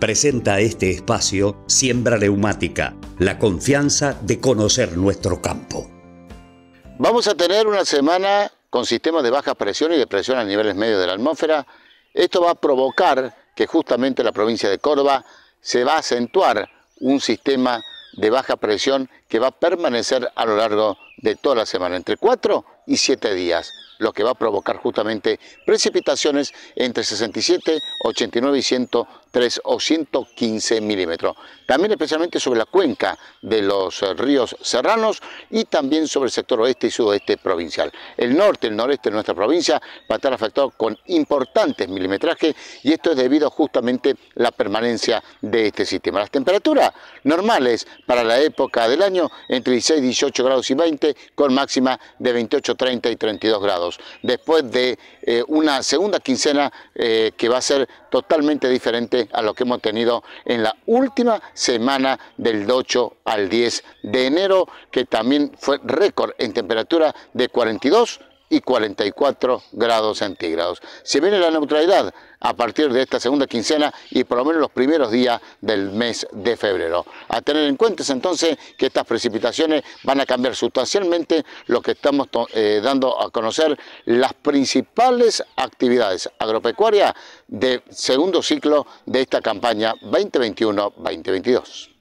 presenta este espacio Siembra Neumática, la confianza de conocer nuestro campo. Vamos a tener una semana con sistemas de baja presión y de presión a niveles medios de la atmósfera. Esto va a provocar que justamente la provincia de Córdoba se va a acentuar un sistema de baja presión que va a permanecer a lo largo de toda la semana, entre 4 y 7 días, lo que va a provocar justamente precipitaciones entre 67, 89 y 100 3 o 115 milímetros. También especialmente sobre la cuenca de los ríos serranos y también sobre el sector oeste y sudoeste provincial. El norte, el noreste de nuestra provincia va a estar afectado con importantes milimetrajes y esto es debido justamente a la permanencia de este sistema. Las temperaturas normales para la época del año entre 16, 18 grados y 20 con máxima de 28, 30 y 32 grados. Después de eh, una segunda quincena eh, que va a ser totalmente diferente a lo que hemos tenido en la última semana del 8 al 10 de enero, que también fue récord en temperatura de 42 y 44 grados centígrados. Se viene la neutralidad a partir de esta segunda quincena y por lo menos los primeros días del mes de febrero. A tener en cuenta entonces que estas precipitaciones van a cambiar sustancialmente lo que estamos eh, dando a conocer las principales actividades agropecuarias de segundo ciclo de esta campaña 2021-2022.